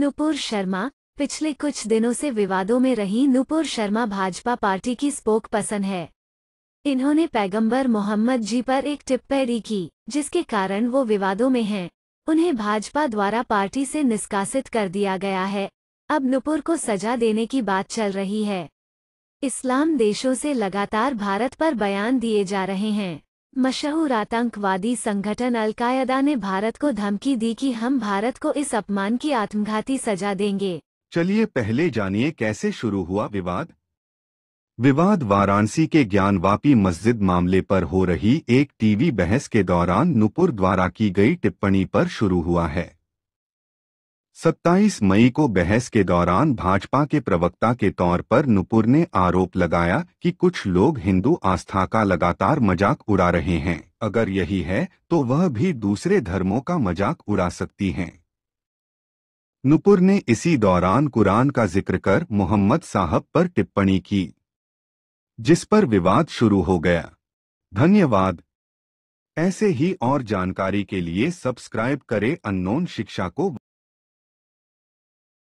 नुपुर शर्मा पिछले कुछ दिनों से विवादों में रही नुपुर शर्मा भाजपा पार्टी की स्पोक पसंद है इन्होंने पैगंबर मोहम्मद जी पर एक टिप्पणी की जिसके कारण वो विवादों में हैं उन्हें भाजपा द्वारा पार्टी से निष्कासित कर दिया गया है अब नुपुर को सजा देने की बात चल रही है इस्लाम देशों से लगातार भारत पर बयान दिए जा रहे हैं मशहूर आतंकवादी संगठन अलकायदा ने भारत को धमकी दी कि हम भारत को इस अपमान की आत्मघाती सजा देंगे चलिए पहले जानिए कैसे शुरू हुआ विवाद विवाद वाराणसी के ज्ञानवापी मस्जिद मामले पर हो रही एक टीवी बहस के दौरान नुपुर द्वारा की गई टिप्पणी पर शुरू हुआ है 27 मई को बहस के दौरान भाजपा के प्रवक्ता के तौर पर नुपुर ने आरोप लगाया कि कुछ लोग हिंदू आस्था का लगातार मजाक उड़ा रहे हैं अगर यही है तो वह भी दूसरे धर्मों का मजाक उड़ा सकती हैं नुपुर ने इसी दौरान कुरान का जिक्र कर मोहम्मद साहब पर टिप्पणी की जिस पर विवाद शुरू हो गया धन्यवाद ऐसे ही और जानकारी के लिए सब्सक्राइब करें अननोन शिक्षा को